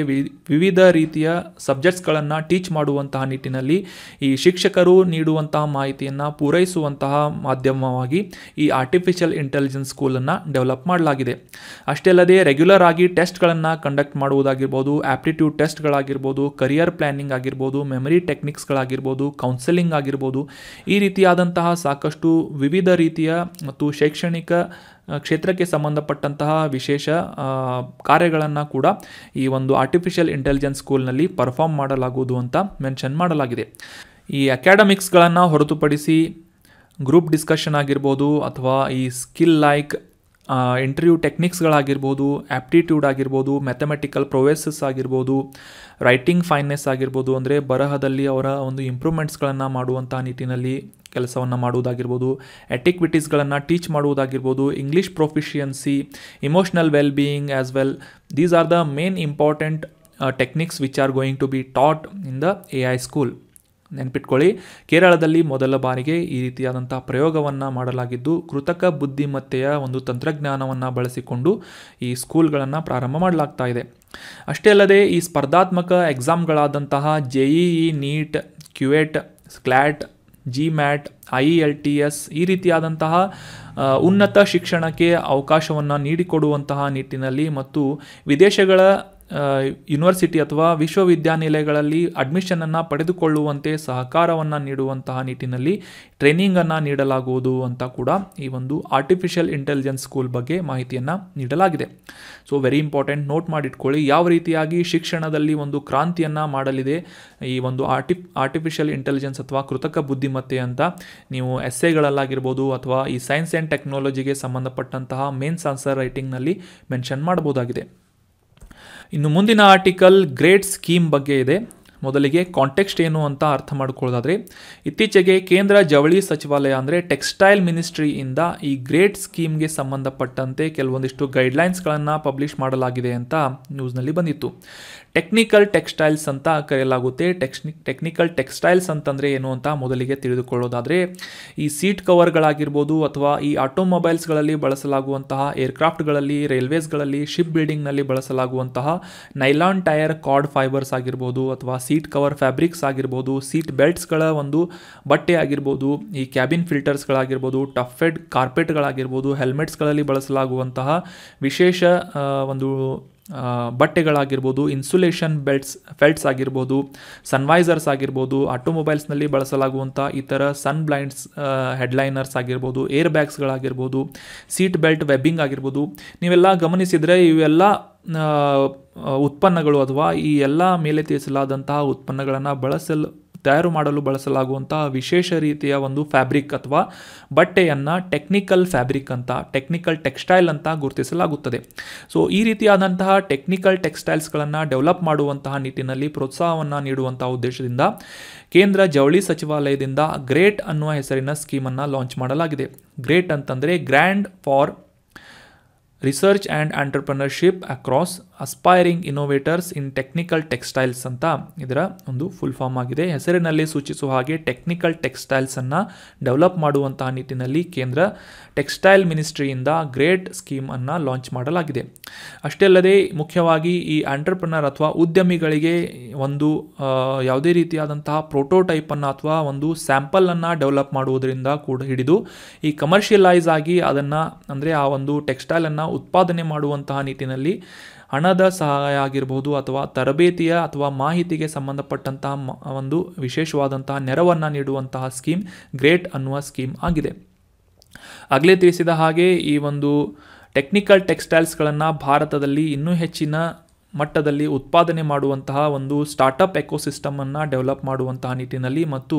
ವಿವಿಧ ರೀತಿಯ ಸಬ್ಜೆಕ್ಟ್ಸ್ಗಳನ್ನು ಟೀಚ್ ಮಾಡುವಂತಹ ನಿಟ್ಟಿನಲ್ಲಿ ಈ ಶಿಕ್ಷಕರು ನೀಡುವಂತಹ ಮಾಹಿತಿಯನ್ನು ಪೂರೈಸುವಂತಹ ಮಾಧ್ಯಮವಾಗಿ ಈ ಆರ್ಟಿಫಿಷಿಯಲ್ ಇಂಟೆಲಿಜೆನ್ಸ್ ಸ್ಕೂಲನ್ನು ಡೆವಲಪ್ ಮಾಡಲಾಗಿದೆ ಅಷ್ಟೇ ಅಲ್ಲದೆ ರೆಗ್ಯುಲರ್ ಆಗಿ ಟೆಸ್ಟ್ಗಳನ್ನು ಕಂಡಕ್ಟ್ ಮಾಡುವುದಾಗಿರ್ಬೋದು ಆ್ಯಪ್ಟಿಟ್ಯೂಡ್ ಟೆಸ್ಟ್ಗಳಾಗಿರ್ಬೋದು ಕರಿಯರ್ ಪ್ಲ್ಯಾನಿಂಗ್ ಆಗಿರ್ಬೋದು ಮೆಮರಿ ಟೆಕ್ನಿಕ್ಸ್ಗಳಾಗಿರ್ಬೋದು ಕೌನ್ಸೆಲಿಂಗ್ ಆಗಿರ್ಬೋದು ಈ ರೀತಿಯಾದಂತಹ ಸಾಕಷ್ಟು ವಿವಿಧ ರೀತಿಯ ಮತ್ತು ಶೈಕ್ಷಣಿಕ ಕ್ಷೇತ್ರಕ್ಕೆ ಸಂಬಂಧಪಟ್ಟಂತಹ ವಿಶೇಷ ಕಾರ್ಯಗಳನ್ನು ಕೂಡ ಈ ಒಂದು ಆರ್ಟಿಫಿಷಿಯಲ್ ಇಂಟೆಲಿಜೆನ್ಸ್ ಸ್ಕೂಲ್ನಲ್ಲಿ ಪರ್ಫಾರ್ಮ್ ಮಾಡಲಾಗುವುದು ಅಂತ ಮೆನ್ಷನ್ ಮಾಡಲಾಗಿದೆ ಈ ಅಕಾಡೆಮಿಕ್ಸ್ಗಳನ್ನು ಹೊರತುಪಡಿಸಿ ಗ್ರೂಪ್ ಡಿಸ್ಕಷನ್ ಆಗಿರ್ಬೋದು ಅಥವಾ ಈ ಸ್ಕಿಲ್ ಲೈಕ್ ಇಂಟರ್ವ್ಯೂ ಟೆಕ್ನಿಕ್ಸ್ಗಳಾಗಿರ್ಬೋದು ಆ್ಯಪ್ಟಿಟ್ಯೂಡ್ ಆಗಿರ್ಬೋದು ಮ್ಯಾಥಮೆಟಿಕಲ್ ಪ್ರೊವೆಸಸ್ ಆಗಿರ್ಬೋದು ರೈಟಿಂಗ್ ಫೈನ್ನೆಸ್ ಆಗಿರ್ಬೋದು ಅಂದರೆ ಬರಹದಲ್ಲಿ ಅವರ ಒಂದು ಇಂಪ್ರೂವ್ಮೆಂಟ್ಸ್ಗಳನ್ನು ಮಾಡುವಂಥ ನಿಟ್ಟಿನಲ್ಲಿ ಕೆಲಸವನ್ನು ಮಾಡುವುದಾಗಿರ್ಬೋದು ಆ್ಯಕ್ಟಿವಿಟೀಸ್ಗಳನ್ನು ಟೀಚ್ ಮಾಡುವುದಾಗಿರ್ಬೋದು English proficiency emotional well being as well these are the main important techniques which are going to be taught in the A I school ನೆನ್ಪಿಟ್ಕೊಳ್ಳಿ ಕೇರಳದಲ್ಲಿ ಮೊದಲ ಬಾರಿಗೆ ಈ ರೀತಿಯಾದಂಥ ಪ್ರಯೋಗವನ್ನು ಮಾಡಲಾಗಿದ್ದು ಕೃತಕ ಬುದ್ಧಿಮತ್ತೆಯ ಒಂದು ತಂತ್ರಜ್ಞಾನವನ್ನು ಬಳಸಿಕೊಂಡು ಈ ಸ್ಕೂಲ್ಗಳನ್ನು ಪ್ರಾರಂಭ ಮಾಡಲಾಗ್ತಾ ಇದೆ ಅಷ್ಟೇ ಅಲ್ಲದೆ ಈ ಸ್ಪರ್ಧಾತ್ಮಕ ಎಕ್ಸಾಮ್ಗಳಾದಂತಹ J E NEET CUET CLAT G MAT I L T S ಈ ರೀತಿಯಾದಂತಹ ಉನ್ನತ ಶಿಕ್ಷಣಕ್ಕೆ ಅವಕಾಶವನ್ನು ನೀಡಿಕೊಡುವಂತಹ ನಿಟ್ಟಿನಲ್ಲಿ ಮತ್ತು ವಿದೇಶಗಳ ಯೂನಿವರ್ಸಿಟಿ ಅಥವಾ ವಿಶ್ವವಿದ್ಯಾನಿಲಯಗಳಲ್ಲಿ ಅಡ್ಮಿಷನನ್ನು ಪಡೆದುಕೊಳ್ಳುವಂತೆ ಸಹಕಾರವನ್ನು ನೀಡುವಂತಹ ನಿಟ್ಟಿನಲ್ಲಿ ಟ್ರೈನಿಂಗನ್ನು ನೀಡಲಾಗುವುದು ಅಂತ ಕೂಡ ಈ ಒಂದು ಆರ್ಟಿಫಿಷಿಯಲ್ ಇಂಟೆಲಿಜೆನ್ಸ್ ಸ್ಕೂಲ್ ಬಗ್ಗೆ ಮಾಹಿತಿಯನ್ನು ನೀಡಲಾಗಿದೆ ಸೊ ವೆರಿ ಇಂಪಾರ್ಟೆಂಟ್ ನೋಟ್ ಮಾಡಿಟ್ಕೊಳ್ಳಿ ಯಾವ ರೀತಿಯಾಗಿ ಶಿಕ್ಷಣದಲ್ಲಿ ಒಂದು ಕ್ರಾಂತಿಯನ್ನು ಮಾಡಲಿದೆ ಈ ಒಂದು ಆರ್ಟಿ ಆರ್ಟಿಫಿಷಿಯಲ್ ಇಂಟೆಲಿಜೆನ್ಸ್ ಅಥವಾ ಕೃತಕ ಬುದ್ಧಿಮತ್ತೆ ಅಂತ ನೀವು ಎಗಳಲ್ಲಾಗಿರ್ಬೋದು ಅಥವಾ ಈ ಸೈನ್ಸ್ ಆ್ಯಂಡ್ ಟೆಕ್ನಾಲಜಿಗೆ ಸಂಬಂಧಪಟ್ಟಂತಹ ಮೇನ್ಸ್ ಆನ್ಸರ್ ರೈಟಿಂಗ್ನಲ್ಲಿ ಮೆನ್ಷನ್ ಮಾಡ್ಬೋದಾಗಿದೆ ಇನ್ನು ಮುಂದಿನ ಆರ್ಟಿಕಲ್ ಗ್ರೇಟ್ ಸ್ಕೀಮ್ ಬಗ್ಗೆ ಇದೆ ಮೊದಲಿಗೆ ಕಾಂಟೆಕ್ಸ್ಟ್ ಏನು ಅಂತ ಅರ್ಥ ಮಾಡ್ಕೊಳ್ಳೋದಾದರೆ ಇತ್ತೀಚೆಗೆ ಕೇಂದ್ರ ಜವಳಿ ಸಚಿವಾಲಯ ಅಂದರೆ ಟೆಕ್ಸ್ಟೈಲ್ ಮಿನಿಸ್ಟ್ರಿಯಿಂದ ಈ ಗ್ರೇಟ್ ಸ್ಕೀಮ್ಗೆ ಸಂಬಂಧಪಟ್ಟಂತೆ ಕೆಲವೊಂದಿಷ್ಟು ಗೈಡ್ಲೈನ್ಸ್ಗಳನ್ನು ಪಬ್ಲಿಷ್ ಮಾಡಲಾಗಿದೆ ಅಂತ ನ್ಯೂಸ್ನಲ್ಲಿ ಬಂದಿತ್ತು ಟೆಕ್ನಿಕಲ್ ಟೆಕ್ಸ್ಟೈಲ್ಸ್ ಅಂತ ಕರೆಯಲಾಗುತ್ತೆ ಟೆಕ್ಸ್ನಿಕ್ ಟೆಕ್ನಿಕಲ್ ಟೆಕ್ಸ್ಟೈಲ್ಸ್ ಅಂತಂದರೆ ಏನು ಅಂತ ಮೊದಲಿಗೆ ತಿಳಿದುಕೊಳ್ಳೋದಾದರೆ ಈ ಸೀಟ್ ಕವರ್ಗಳಾಗಿರ್ಬೋದು ಅಥವಾ ಈ ಆಟೋಮೊಬೈಲ್ಸ್ಗಳಲ್ಲಿ ಬಳಸಲಾಗುವಂತಹ ಏರ್ಕ್ರಾಫ್ಟ್ಗಳಲ್ಲಿ ರೈಲ್ವೇಸ್ಗಳಲ್ಲಿ ಶಿಪ್ ಬಿಲ್ಡಿಂಗ್ನಲ್ಲಿ ಬಳಸಲಾಗುವಂತಹ ನೈಲಾನ್ ಟೈರ್ ಕಾರ್ಡ್ ಫೈಬರ್ಸ್ ಆಗಿರ್ಬೋದು ಅಥವಾ ಸೀಟ್ ಕವರ್ ಫ್ಯಾಬ್ರಿಕ್ಸ್ ಆಗಿರ್ಬೋದು ಸೀಟ್ ಬೆಲ್ಟ್ಸ್ಗಳ ಒಂದು ಬಟ್ಟೆ ಆಗಿರ್ಬೋದು ಈ ಕ್ಯಾಬಿನ್ ಫಿಲ್ಟರ್ಸ್ಗಳಾಗಿರ್ಬೋದು ಟಫೆಡ್ ಕಾರ್ಪೆಟ್ಗಳಾಗಿರ್ಬೋದು ಹೆಲ್ಮೆಟ್ಸ್ಗಳಲ್ಲಿ ಬಳಸಲಾಗುವಂತಹ ವಿಶೇಷ ಒಂದು ಬಟ್ಟೆಗಳಾಗಿರ್ಬೋದು ಇನ್ಸುಲೇಷನ್ ಬೆಲ್ಟ್ಸ್ ಫೆಲ್ಟ್ಸ್ ಆಗಿರ್ಬೋದು ಸನ್ವೈಸರ್ಸ್ ಆಗಿರ್ಬೋದು ಆಟೋಮೊಬೈಲ್ಸ್ನಲ್ಲಿ ಬಳಸಲಾಗುವಂಥ ಈ ಥರ ಸನ್ ಬ್ಲೈಂಡ್ಸ್ ಹೆಡ್ಲೈನರ್ಸ್ ಆಗಿರ್ಬೋದು ಏರ್ ಬ್ಯಾಗ್ಸ್ಗಳಾಗಿರ್ಬೋದು ಸೀಟ್ ಬೆಲ್ಟ್ ವೆಬ್ಬಿಂಗ್ ಆಗಿರ್ಬೋದು ನೀವೆಲ್ಲ ಗಮನಿಸಿದರೆ ಇವೆಲ್ಲ ಉತ್ಪನ್ನಗಳು ಅಥವಾ ಈ ಎಲ್ಲ ಮೇಲೆ ತಿಳಿಸಲಾದಂತಹ ಉತ್ಪನ್ನಗಳನ್ನು ಬಳಸಲು ತಯಾರು ಮಾಡಲು ಬಳಸಲಾಗುವಂತಹ ವಿಶೇಷ ರೀತಿಯ ಒಂದು ಫ್ಯಾಬ್ರಿಕ್ ಅಥವಾ ಬಟ್ಟೆಯನ್ನು ಟೆಕ್ನಿಕಲ್ ಫ್ಯಾಬ್ರಿಕ್ ಅಂತ ಟೆಕ್ನಿಕಲ್ ಟೆಕ್ಸ್ಟೈಲ್ ಅಂತ ಗುರುತಿಸಲಾಗುತ್ತದೆ ಸೊ ಈ ರೀತಿಯಾದಂತಹ ಟೆಕ್ನಿಕಲ್ ಟೆಕ್ಸ್ಟೈಲ್ಸ್ಗಳನ್ನು ಡೆವಲಪ್ ಮಾಡುವಂತಹ ನಿಟ್ಟಿನಲ್ಲಿ ಪ್ರೋತ್ಸಾಹವನ್ನು ನೀಡುವಂತಹ ಉದ್ದೇಶದಿಂದ ಕೇಂದ್ರ ಜವಳಿ ಸಚಿವಾಲಯದಿಂದ ಗ್ರೇಟ್ ಅನ್ನುವ ಹೆಸರಿನ ಸ್ಕೀಮನ್ನು ಲಾಂಚ್ ಮಾಡಲಾಗಿದೆ ಗ್ರೇಟ್ ಅಂತಂದರೆ grand for research and entrepreneurship across aspiring innovators in technical textiles ಅಂತ ಇದರ ಒಂದು ಫುಲ್ ಫಾರ್ಮ್ ಆಗಿದೆ ಹೆಸರಿನಲ್ಲಿ ಸೂಚಿಸುವ ಹಾಗೆ ಟೆಕ್ನಿಕಲ್ ಟೆಕ್ಸ್ಟೈಲ್ಸನ್ನು ಡೆವಲಪ್ ಮಾಡುವಂತಹ ನಿಟ್ಟಿನಲ್ಲಿ ಕೇಂದ್ರ ಟೆಕ್ಸ್ಟೈಲ್ ಮಿನಿಸ್ಟ್ರಿಯಿಂದ ಗ್ರೇಟ್ ಸ್ಕೀಮನ್ನು ಲಾಂಚ್ ಮಾಡಲಾಗಿದೆ ಅಷ್ಟೇ ಅಲ್ಲದೆ ಮುಖ್ಯವಾಗಿ ಈ ಆಂಟರ್ಪ್ರನರ್ ಅಥವಾ ಉದ್ಯಮಿಗಳಿಗೆ ಒಂದು ಯಾವುದೇ ರೀತಿಯಾದಂತಹ ಪ್ರೋಟೋಟೈಪನ್ನು ಅಥವಾ ಒಂದು ಸ್ಯಾಂಪಲನ್ನು ಡೆವಲಪ್ ಮಾಡುವುದರಿಂದ ಕೂಡ ಹಿಡಿದು ಈ ಕಮರ್ಷಿಯಲೈಸ್ ಆಗಿ ಅದನ್ನು ಅಂದರೆ ಆ ಒಂದು ಟೆಕ್ಸ್ಟೈಲನ್ನು ಉತ್ಪಾದನೆ ಮಾಡುವಂತಹ ನಿಟ್ಟಿನಲ್ಲಿ ಹಣದ ಸಹಾಯ ಆಗಿರ್ಬೋದು ಅಥವಾ ತರಬೇತಿಯ ಅಥವಾ ಮಾಹಿತಿಗೆ ಸಂಬಂಧಪಟ್ಟಂತಹ ಒಂದು ವಿಶೇಷವಾದಂತಹ ನೆರವನ್ನು ನೀಡುವಂತಹ ಸ್ಕೀಮ್ ಗ್ರೇಟ್ ಅನ್ನುವ ಸ್ಕೀಮ್ ಆಗಿದೆ ಆಗಲೇ ತಿಳಿಸಿದ ಹಾಗೆ ಈ ಒಂದು ಟೆಕ್ನಿಕಲ್ ಟೆಕ್ಸ್ಟೈಲ್ಸ್ಗಳನ್ನು ಭಾರತದಲ್ಲಿ ಇನ್ನೂ ಹೆಚ್ಚಿನ ಮಟ್ಟದಲ್ಲಿ ಉತ್ಪಾದನೆ ಮಾಡುವಂತಹ ಒಂದು ಸ್ಟಾರ್ಟಪ್ ಎಕೋಸಿಸ್ಟಮನ್ನು ಡೆವಲಪ್ ಮಾಡುವಂತಹ ನಿಟ್ಟಿನಲ್ಲಿ ಮತ್ತು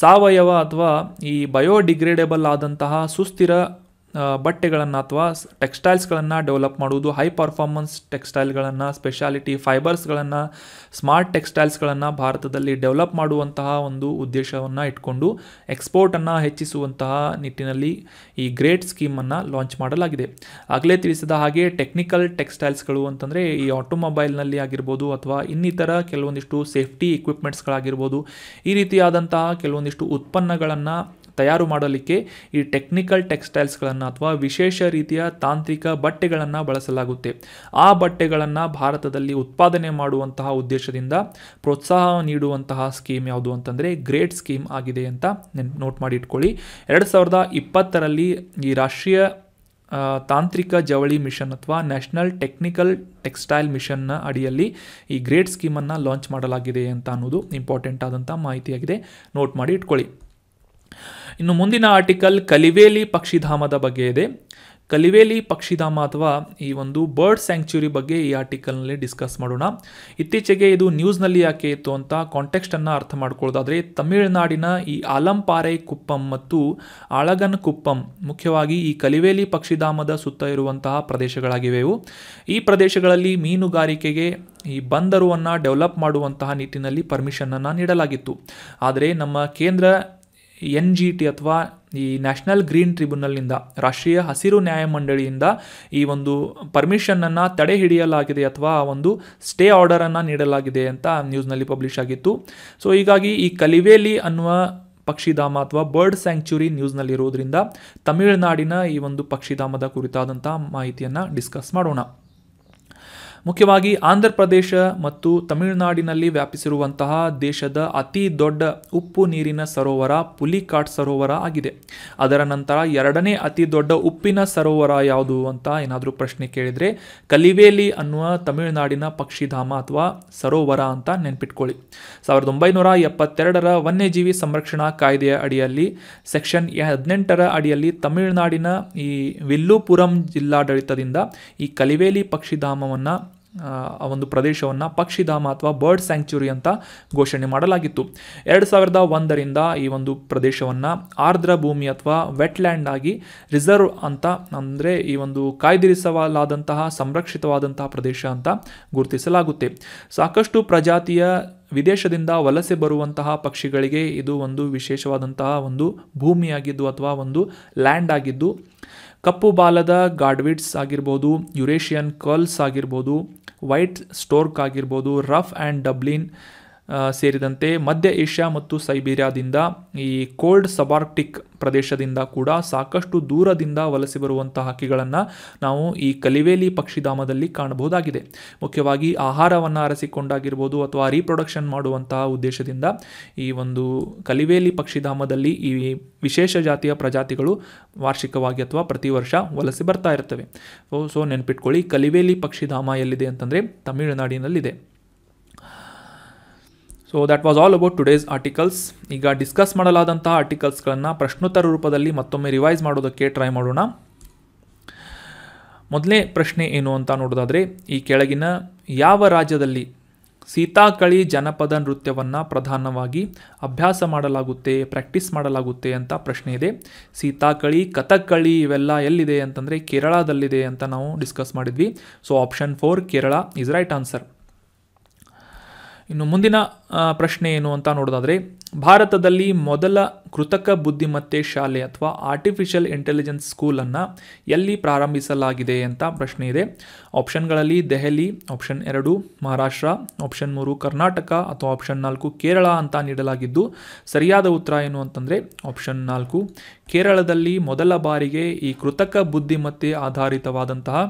ಸಾವಯವ ಅಥವಾ ಈ ಬಯೋಡಿಗ್ರೇಡೇಬಲ್ ಆದಂತಹ ಸುಸ್ಥಿರ ಬಟ್ಟೆಗಳನ್ನು ಅಥವಾ ಟೆಕ್ಸ್ಟೈಲ್ಸ್ಗಳನ್ನು ಡೆವಲಪ್ ಮಾಡುವುದು ಹೈ ಪರ್ಫಾರ್ಮೆನ್ಸ್ ಟೆಕ್ಸ್ಟೈಲ್ಗಳನ್ನು ಸ್ಪೆಷಾಲಿಟಿ ಫೈಬರ್ಸ್ಗಳನ್ನು ಸ್ಮಾರ್ಟ್ ಟೆಕ್ಸ್ಟೈಲ್ಸ್ಗಳನ್ನು ಭಾರತದಲ್ಲಿ ಡೆವಲಪ್ ಮಾಡುವಂತಹ ಒಂದು ಉದ್ದೇಶವನ್ನು ಇಟ್ಕೊಂಡು ಎಕ್ಸ್ಪೋರ್ಟನ್ನು ಹೆಚ್ಚಿಸುವಂತಹ ನಿಟ್ಟಿನಲ್ಲಿ ಈ ಗ್ರೇಟ್ ಸ್ಕೀಮನ್ನು ಲಾಂಚ್ ಮಾಡಲಾಗಿದೆ ಆಗಲೇ ತಿಳಿಸಿದ ಹಾಗೆ ಟೆಕ್ನಿಕಲ್ ಟೆಕ್ಸ್ಟೈಲ್ಸ್ಗಳು ಅಂತಂದರೆ ಈ ಆಟೋಮೊಬೈಲ್ನಲ್ಲಿ ಆಗಿರ್ಬೋದು ಅಥವಾ ಇನ್ನಿತರ ಕೆಲವೊಂದಿಷ್ಟು ಸೇಫ್ಟಿ ಇಕ್ವಿಪ್ಮೆಂಟ್ಸ್ಗಳಾಗಿರ್ಬೋದು ಈ ರೀತಿಯಾದಂತಹ ಕೆಲವೊಂದಿಷ್ಟು ಉತ್ಪನ್ನಗಳನ್ನು ತಯಾರು ಮಾಡಲಿಕ್ಕೆ ಈ ಟೆಕ್ನಿಕಲ್ ಟೆಕ್ಸ್ಟೈಲ್ಸ್ಗಳನ್ನು ಅಥವಾ ವಿಶೇಷ ರೀತಿಯ ತಾಂತ್ರಿಕ ಬಟ್ಟೆಗಳನ್ನು ಬಳಸಲಾಗುತ್ತೆ ಆ ಬಟ್ಟೆಗಳನ್ನು ಭಾರತದಲ್ಲಿ ಉತ್ಪಾದನೆ ಮಾಡುವಂತಹ ಉದ್ದೇಶದಿಂದ ಪ್ರೋತ್ಸಾಹ ನೀಡುವಂತಹ ಸ್ಕೀಮ್ ಯಾವುದು ಅಂತಂದರೆ ಗ್ರೇಟ್ ಸ್ಕೀಮ್ ಆಗಿದೆ ಅಂತ ನೋಟ್ ಮಾಡಿ ಇಟ್ಕೊಳ್ಳಿ ಎರಡು ಸಾವಿರದ ಇಪ್ಪತ್ತರಲ್ಲಿ ಈ ರಾಷ್ಟ್ರೀಯ ತಾಂತ್ರಿಕ ಜವಳಿ ಮಿಷನ್ ಅಥವಾ ನ್ಯಾಷನಲ್ ಟೆಕ್ನಿಕಲ್ ಟೆಕ್ಸ್ಟೈಲ್ ಮಿಷನ್ನ ಅಡಿಯಲ್ಲಿ ಈ ಗ್ರೇಟ್ ಸ್ಕೀಮನ್ನು ಲಾಂಚ್ ಮಾಡಲಾಗಿದೆ ಅಂತ ಅನ್ನೋದು ಇಂಪಾರ್ಟೆಂಟ್ ಆದಂಥ ಮಾಹಿತಿಯಾಗಿದೆ ನೋಟ್ ಮಾಡಿ ಇಟ್ಕೊಳ್ಳಿ ಇನ್ನು ಮುಂದಿನ ಆರ್ಟಿಕಲ್ ಕಲಿವೇಲಿ ಪಕ್ಷಿಧಾಮದ ಬಗ್ಗೆ ಇದೆ ಕಲಿವೇಲಿ ಪಕ್ಷಿಧಾಮ ಅಥವಾ ಈ ಒಂದು ಬರ್ಡ್ ಸ್ಯಾಂಕ್ಚುರಿ ಬಗ್ಗೆ ಈ ಆರ್ಟಿಕಲ್ನಲ್ಲಿ ಡಿಸ್ಕಸ್ ಮಾಡೋಣ ಇತ್ತೀಚೆಗೆ ಇದು ನ್ಯೂಸ್ನಲ್ಲಿ ಯಾಕೆ ಇತ್ತು ಅಂತ ಕಾಂಟೆಕ್ಸ್ಟನ್ನು ಅರ್ಥ ಮಾಡ್ಕೊಳ್ಳೋದಾದರೆ ತಮಿಳುನಾಡಿನ ಈ ಆಲಂಪಾರೈ ಕುಪ್ಪಂ ಮತ್ತು ಆಳಗನ್ ಕುಪ್ಪಂ ಮುಖ್ಯವಾಗಿ ಈ ಕಲಿವೇಲಿ ಪಕ್ಷಿಧಾಮದ ಸುತ್ತ ಇರುವಂತಹ ಪ್ರದೇಶಗಳಾಗಿವೆ ಈ ಪ್ರದೇಶಗಳಲ್ಲಿ ಮೀನುಗಾರಿಕೆಗೆ ಈ ಬಂದರುವನ್ನು ಡೆವಲಪ್ ಮಾಡುವಂತಹ ನಿಟ್ಟಿನಲ್ಲಿ ಪರ್ಮಿಷನನ್ನು ನೀಡಲಾಗಿತ್ತು ಆದರೆ ನಮ್ಮ ಕೇಂದ್ರ ಎನ್ ಜಿ ಟಿ ಅಥವಾ ಈ ನ್ಯಾಷನಲ್ ಗ್ರೀನ್ ಟ್ರಿಬ್ಯುನಲ್ನಿಂದ ರಾಷ್ಟ್ರೀಯ ಹಸಿರು ನ್ಯಾಯಮಂಡಳಿಯಿಂದ ಈ ಒಂದು ಪರ್ಮಿಷನನ್ನು ತಡೆ ಹಿಡಿಯಲಾಗಿದೆ ಅಥವಾ ಒಂದು ಸ್ಟೇ ಆರ್ಡರನ್ನು ನೀಡಲಾಗಿದೆ ಅಂತ ನ್ಯೂಸ್ನಲ್ಲಿ ಪಬ್ಲಿಷ್ ಆಗಿತ್ತು ಸೊ ಹೀಗಾಗಿ ಈ ಕಲಿವೇಲಿ ಅನ್ನುವ ಪಕ್ಷಿಧಾಮ ಅಥವಾ ಬರ್ಡ್ ಸ್ಯಾಂಕ್ಚುರಿ ನ್ಯೂಸ್ನಲ್ಲಿರುವುದರಿಂದ ತಮಿಳುನಾಡಿನ ಈ ಒಂದು ಪಕ್ಷಿಧಾಮದ ಕುರಿತಾದಂಥ ಮಾಹಿತಿಯನ್ನು ಡಿಸ್ಕಸ್ ಮಾಡೋಣ ಮುಖ್ಯವಾಗಿ ಆಂಧ್ರ ಪ್ರದೇಶ ಮತ್ತು ತಮಿಳುನಾಡಿನಲ್ಲಿ ವ್ಯಾಪಿಸಿರುವಂತಹ ದೇಶದ ಅತಿ ದೊಡ್ಡ ಉಪ್ಪು ನೀರಿನ ಸರೋವರ ಪುಲಿಕಾಟ್ ಸರೋವರ ಆಗಿದೆ ಅದರ ನಂತರ ಎರಡನೇ ಅತಿ ದೊಡ್ಡ ಉಪ್ಪಿನ ಸರೋವರ ಯಾವುದು ಅಂತ ಏನಾದರೂ ಪ್ರಶ್ನೆ ಕೇಳಿದರೆ ಕಲಿವೇಲಿ ಅನ್ನುವ ತಮಿಳುನಾಡಿನ ಪಕ್ಷಿಧಾಮ ಅಥವಾ ಸರೋವರ ಅಂತ ನೆನ್ಪಿಟ್ಕೊಳ್ಳಿ ಸಾವಿರದ ಒಂಬೈನೂರ ಎಪ್ಪತ್ತೆರಡರ ವನ್ಯಜೀವಿ ಸಂರಕ್ಷಣಾ ಕಾಯ್ದೆಯ ಅಡಿಯಲ್ಲಿ ಸೆಕ್ಷನ್ ಹದಿನೆಂಟರ ಅಡಿಯಲ್ಲಿ ತಮಿಳುನಾಡಿನ ಈ ವಿಲ್ಲುಪುರಂ ಜಿಲ್ಲಾಡಳಿತದಿಂದ ಈ ಕಲಿವೇಲಿ ಪಕ್ಷಿಧಾಮವನ್ನು ಆ ಒಂದು ಪ್ರದೇಶವನ್ನು ಪಕ್ಷಿಧಾಮ ಅಥವಾ ಬರ್ಡ್ ಸ್ಯಾಂಕ್ಚುರಿ ಅಂತ ಘೋಷಣೆ ಮಾಡಲಾಗಿತ್ತು ಎರಡು ಸಾವಿರದ ಒಂದರಿಂದ ಈ ಒಂದು ಪ್ರದೇಶವನ್ನು ಆರ್ದ್ರ ಭೂಮಿ ಅಥವಾ ವೆಟ್ಲ್ಯಾಂಡ್ ಆಗಿ ರಿಸರ್ವ್ ಅಂತ ಅಂದರೆ ಈ ಒಂದು ಕಾಯ್ದಿರಿಸಲಾದಂತಹ ಸಂರಕ್ಷಿತವಾದಂತಹ ಪ್ರದೇಶ ಅಂತ ಗುರುತಿಸಲಾಗುತ್ತೆ ಸಾಕಷ್ಟು ಪ್ರಜಾತಿಯ ವಿದೇಶದಿಂದ ವಲಸೆ ಬರುವಂತಹ ಪಕ್ಷಿಗಳಿಗೆ ಇದು ಒಂದು ವಿಶೇಷವಾದಂತಹ ಒಂದು ಭೂಮಿಯಾಗಿದ್ದು ಅಥವಾ ಒಂದು ಲ್ಯಾಂಡ್ ಆಗಿದ್ದು ಕಪ್ಪು ಬಾಲದ ಗಾಡ್ವಿಡ್ಸ್ ಆಗಿರ್ಬೋದು ಯುರೇಷಿಯನ್ ಕರ್ಲ್ಸ್ ಆಗಿರ್ಬೋದು ವೈಟ್ ಸ್ಟೋರ್ಕ್ ಆಗಿರ್ಬೋದು ರಫ್ ಆ್ಯಂಡ್ ಡಬ್ಲಿನ್ ಸೇರಿದಂತೆ ಮಧ್ಯ ಏಷ್ಯಾ ಮತ್ತು ಸೈಬೀರಿಯಾದಿಂದ ಈ ಕೋಲ್ಡ್ ಸಬಾರ್ಕ್ಟಿಕ್ ಪ್ರದೇಶದಿಂದ ಕೂಡ ಸಾಕಷ್ಟು ದೂರದಿಂದ ವಲಸೆ ಬರುವಂತಹ ಹಕ್ಕಿಗಳನ್ನು ನಾವು ಈ ಕಲಿವೇಲಿ ಪಕ್ಷಿಧಾಮದಲ್ಲಿ ಕಾಣಬಹುದಾಗಿದೆ ಮುಖ್ಯವಾಗಿ ಆಹಾರವನ್ನು ಅರಸಿಕೊಂಡಾಗಿರ್ಬೋದು ಅಥವಾ ರೀಪ್ರೊಡಕ್ಷನ್ ಮಾಡುವಂತಹ ಉದ್ದೇಶದಿಂದ ಈ ಒಂದು ಕಲಿವೇಲಿ ಪಕ್ಷಿಧಾಮದಲ್ಲಿ ಈ ವಿಶೇಷ ಜಾತಿಯ ಪ್ರಜಾತಿಗಳು ವಾರ್ಷಿಕವಾಗಿ ಅಥವಾ ಪ್ರತಿ ವರ್ಷ ವಲಸೆ ಬರ್ತಾ ಇರ್ತವೆ ಸೊ ನೆನಪಿಟ್ಕೊಳ್ಳಿ ಕಲಿವೇಲಿ ಪಕ್ಷಿಧಾಮ ಎಲ್ಲಿದೆ ಅಂತಂದರೆ ತಮಿಳುನಾಡಿನಲ್ಲಿದೆ so that was all about today's articles ಈಗ ಡಿಸ್ಕಸ್ ಮಾಡಲಾದಂತಹ ಆರ್ಟಿಕಲ್ಸ್ಗಳನ್ನು ಪ್ರಶ್ನೋತ್ತರ ರೂಪದಲ್ಲಿ ಮತ್ತೊಮ್ಮೆ ರಿವೈಸ್ ಮಾಡೋದಕ್ಕೆ ಟ್ರೈ ಮಾಡೋಣ ಮೊದಲನೇ ಪ್ರಶ್ನೆ ಏನು ಅಂತ ನೋಡೋದಾದರೆ ಈ ಕೆಳಗಿನ ಯಾವ ರಾಜ್ಯದಲ್ಲಿ ಸೀತಾಕಳಿ ಜನಪದ ನೃತ್ಯವನ್ನು ಪ್ರಧಾನವಾಗಿ ಅಭ್ಯಾಸ ಮಾಡಲಾಗುತ್ತೆ ಪ್ರಾಕ್ಟೀಸ್ ಮಾಡಲಾಗುತ್ತೆ ಅಂತ ಪ್ರಶ್ನೆ ಇದೆ ಸೀತಾಕಳಿ ಕಥಕ್ಕಳಿ ಇವೆಲ್ಲ ಎಲ್ಲಿದೆ ಅಂತಂದರೆ ಕೇರಳದಲ್ಲಿದೆ ಅಂತ ನಾವು ಡಿಸ್ಕಸ್ ಮಾಡಿದ್ವಿ so option four Kerala is right answer ಇನ್ನು ಮುಂದಿನ ಪ್ರಶ್ನೆ ಏನು ಅಂತ ನೋಡೋದಾದರೆ ಭಾರತದಲ್ಲಿ ಮೊದಲ ಕೃತಕ ಬುದ್ಧಿಮತ್ತೆ ಶಾಲೆ ಅಥವಾ ಆರ್ಟಿಫಿಷಿಯಲ್ ಇಂಟೆಲಿಜೆನ್ಸ್ ಸ್ಕೂಲನ್ನು ಎಲ್ಲಿ ಪ್ರಾರಂಭಿಸಲಾಗಿದೆ ಅಂತ ಪ್ರಶ್ನೆ ಇದೆ ಆಪ್ಷನ್ಗಳಲ್ಲಿ ದೆಹಲಿ ಆಪ್ಷನ್ ಎರಡು ಮಹಾರಾಷ್ಟ್ರ ಆಪ್ಷನ್ ಮೂರು ಕರ್ನಾಟಕ ಅಥವಾ ಆಪ್ಷನ್ ನಾಲ್ಕು ಕೇರಳ ಅಂತ ನೀಡಲಾಗಿದ್ದು ಸರಿಯಾದ ಉತ್ತರ ಏನು ಅಂತಂದರೆ ಆಪ್ಷನ್ ನಾಲ್ಕು ಕೇರಳದಲ್ಲಿ ಮೊದಲ ಬಾರಿಗೆ ಈ ಕೃತಕ ಬುದ್ಧಿಮತ್ತೆ ಆಧಾರಿತವಾದಂತಹ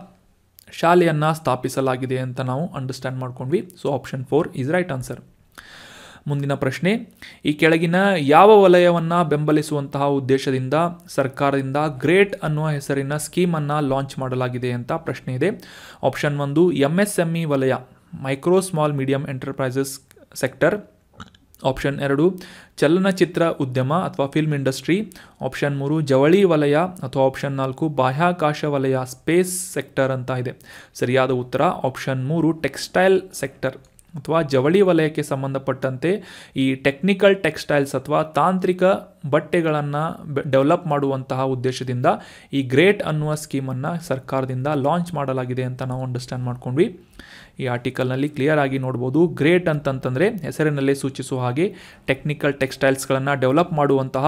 ಶಾಲೆಯನ್ನು ಸ್ಥಾಪಿಸಲಾಗಿದೆ ಅಂತ ನಾವು ಅಂಡರ್ಸ್ಟ್ಯಾಂಡ್ ಮಾಡ್ಕೊಂಡ್ವಿ so option four is right answer ಮುಂದಿನ ಪ್ರಶ್ನೆ ಈ ಕೆಳಗಿನ ಯಾವ ವಲಯವನ್ನು ಬೆಂಬಲಿಸುವಂತಹ ಉದ್ದೇಶದಿಂದ ಸರ್ಕಾರದಿಂದ ಗ್ರೇಟ್ ಅನ್ನುವ ಹೆಸರಿನ ಸ್ಕೀಮನ್ನು ಲಾಂಚ್ ಮಾಡಲಾಗಿದೆ ಅಂತ ಪ್ರಶ್ನೆ ಇದೆ ಆಪ್ಷನ್ ಒಂದು ಎಮ್ ಎಸ್ ಎಮ್ ಇ ವಲಯ micro small medium enterprises sector option ಎರಡು ಚಲನಚಿತ್ರ ಉದ್ಯಮ ಅಥವಾ ಫಿಲ್ಮ್ ಇಂಡಸ್ಟ್ರಿ ಆಪ್ಷನ್ ಮೂರು ಜವಳಿ ವಲಯ ಅಥವಾ ಆಪ್ಷನ್ ನಾಲ್ಕು ಬಾಹ್ಯಾಕಾಶ ವಲಯ ಸ್ಪೇಸ್ ಸೆಕ್ಟರ್ ಅಂತ ಇದೆ ಸರಿಯಾದ ಉತ್ತರ ಆಪ್ಷನ್ ಮೂರು ಟೆಕ್ಸ್ಟೈಲ್ ಸೆಕ್ಟರ್ ಅಥವಾ ಜವಳಿ ವಲಯಕ್ಕೆ ಸಂಬಂಧಪಟ್ಟಂತೆ ಈ ಟೆಕ್ನಿಕಲ್ ಟೆಕ್ಸ್ಟೈಲ್ಸ್ ಅಥವಾ ತಾಂತ್ರಿಕ ಬಟ್ಟೆಗಳನ್ನು ಡೆವಲಪ್ ಮಾಡುವಂತಹ ಉದ್ದೇಶದಿಂದ ಈ ಗ್ರೇಟ್ ಅನ್ನುವ ಸ್ಕೀಮನ್ನು ಸರ್ಕಾರದಿಂದ ಲಾಂಚ್ ಮಾಡಲಾಗಿದೆ ಅಂತ ನಾವು ಅಂಡರ್ಸ್ಟ್ಯಾಂಡ್ ಮಾಡ್ಕೊಂಡ್ವಿ ಈ ಆರ್ಟಿಕಲ್ನಲ್ಲಿ ಕ್ಲಿಯರ್ ಆಗಿ ನೋಡ್ಬೋದು ಗ್ರೇಟ್ ಅಂತಂತಂದರೆ ಹೆಸರಿನಲ್ಲೇ ಸೂಚಿಸುವ ಹಾಗೆ ಟೆಕ್ನಿಕಲ್ ಟೆಕ್ಸ್ಟೈಲ್ಸ್ಗಳನ್ನು ಡೆವಲಪ್ ಮಾಡುವಂತಹ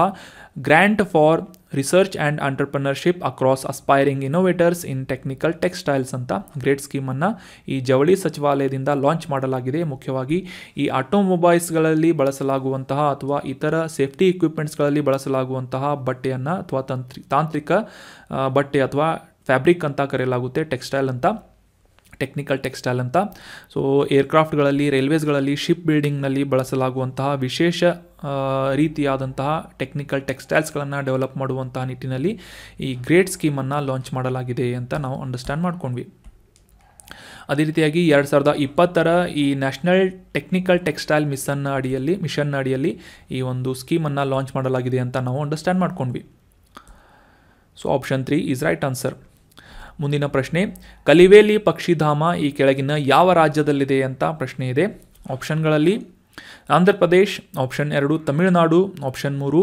grant for research and entrepreneurship across aspiring innovators in technical textiles ಅಂತ ಗ್ರೇಟ್ ಸ್ಕೀಮನ್ನು ಈ ಜವಳಿ ಸಚಿವಾಲಯದಿಂದ ಲಾಂಚ್ ಮಾಡಲಾಗಿದೆ ಮುಖ್ಯವಾಗಿ ಈ ಆಟೋಮೊಬೈಲ್ಸ್ಗಳಲ್ಲಿ ಬಳಸಲಾಗುವಂತಹ ಅಥವಾ ಇತರ ಸೇಫ್ಟಿ ಇಕ್ವಿಪ್ಮೆಂಟ್ಸ್ಗಳಲ್ಲಿ ಬಳಸಲಾಗುವಂತಹ ಬಟ್ಟೆಯನ್ನು ಅಥವಾ ತಾಂತ್ರಿಕ ಬಟ್ಟೆ ಅಥವಾ ಫ್ಯಾಬ್ರಿಕ್ ಅಂತ ಕರೆಯಲಾಗುತ್ತೆ ಟೆಕ್ಸ್ಟೈಲ್ ಅಂತ ಟೆಕ್ನಿಕಲ್ ಟೆಕ್ಸ್ಟೈಲ್ ಅಂತ ಸೊ ಏರ್ಕ್ರಾಫ್ಟ್ಗಳಲ್ಲಿ ರೈಲ್ವೇಸ್ಗಳಲ್ಲಿ ಶಿಪ್ ಬಿಲ್ಡಿಂಗ್ನಲ್ಲಿ ಬಳಸಲಾಗುವಂತಹ ವಿಶೇಷ ರೀತಿಯಾದಂತಹ ಟೆಕ್ನಿಕಲ್ ಟೆಕ್ಸ್ಟೈಲ್ಸ್ಗಳನ್ನು ಡೆವಲಪ್ ಮಾಡುವಂತಹ ನಿಟ್ಟಿನಲ್ಲಿ ಈ ಗ್ರೇಟ್ ಸ್ಕೀಮನ್ನು ಲಾಂಚ್ ಮಾಡಲಾಗಿದೆ ಅಂತ ನಾವು ಅಂಡರ್ಸ್ಟ್ಯಾಂಡ್ ಮಾಡ್ಕೊಂಡ್ವಿ ಅದೇ ರೀತಿಯಾಗಿ ಎರಡು ಸಾವಿರದ ಇಪ್ಪತ್ತರ ಈ ನ್ಯಾಷನಲ್ ಟೆಕ್ನಿಕಲ್ ಟೆಕ್ಸ್ಟೈಲ್ ಮಿಷನ್ ಅಡಿಯಲ್ಲಿ ಮಿಷನ್ನ ಅಡಿಯಲ್ಲಿ ಈ ಒಂದು ಸ್ಕೀಮನ್ನು ಲಾಂಚ್ ಮಾಡಲಾಗಿದೆ ಅಂತ ನಾವು ಅಂಡರ್ಸ್ಟ್ಯಾಂಡ್ ಮಾಡ್ಕೊಂಡ್ವಿ so option three is right answer ಮುಂದಿನ ಪ್ರಶ್ನೆ ಕಲಿವೇಲಿ ಪಕ್ಷಿಧಾಮ ಈ ಕೆಳಗಿನ ಯಾವ ರಾಜ್ಯದಲ್ಲಿದೆ ಅಂತ ಪ್ರಶ್ನೆ ಇದೆ ಆಪ್ಷನ್ಗಳಲ್ಲಿ ಆಂಧ್ರ ಪ್ರದೇಶ್ ಆಪ್ಷನ್ ಎರಡು ತಮಿಳುನಾಡು ಆಪ್ಷನ್ ಮೂರು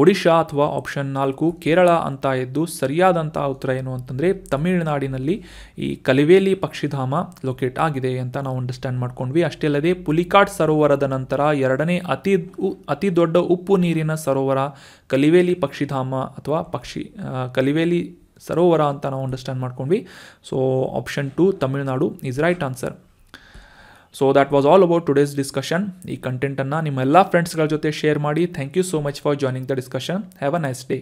ಒಡಿಶಾ ಅಥವಾ ಆಪ್ಷನ್ ನಾಲ್ಕು ಕೇರಳ ಅಂತ ಇದ್ದು ಸರಿಯಾದಂಥ ಉತ್ತರ ಏನು ಅಂತಂದರೆ ತಮಿಳುನಾಡಿನಲ್ಲಿ ಈ ಕಲಿವೇಲಿ ಪಕ್ಷಿಧಾಮ ಲೊಕೇಟ್ ಆಗಿದೆ ಅಂತ ನಾವು ಅಂಡರ್ಸ್ಟ್ಯಾಂಡ್ ಮಾಡ್ಕೊಂಡ್ವಿ ಅಷ್ಟೇ ಅಲ್ಲದೆ ಪುಲಿಕಾಟ್ ಸರೋವರದ ನಂತರ ಎರಡನೇ ಅತಿ ಅತಿ ದೊಡ್ಡ ಉಪ್ಪು ನೀರಿನ ಸರೋವರ ಕಲಿವೇಲಿ ಪಕ್ಷಿಧಾಮ ಅಥವಾ ಪಕ್ಷಿ ಕಲಿವೇಲಿ ಸರೋವರ ಅಂತ ನಾವು ಅಂಡರ್ಸ್ಟ್ಯಾಂಡ್ ಮಾಡ್ಕೊಂಡ್ವಿ so option two Tamil Nadu is right answer so that was all about today's discussion ಈ ಕಂಟೆಂಟನ್ನು ನಿಮ್ಮೆಲ್ಲ ಫ್ರೆಂಡ್ಸ್ಗಳ ಜೊತೆ ಶೇರ್ ಮಾಡಿ thank you so much for joining the discussion have a nice day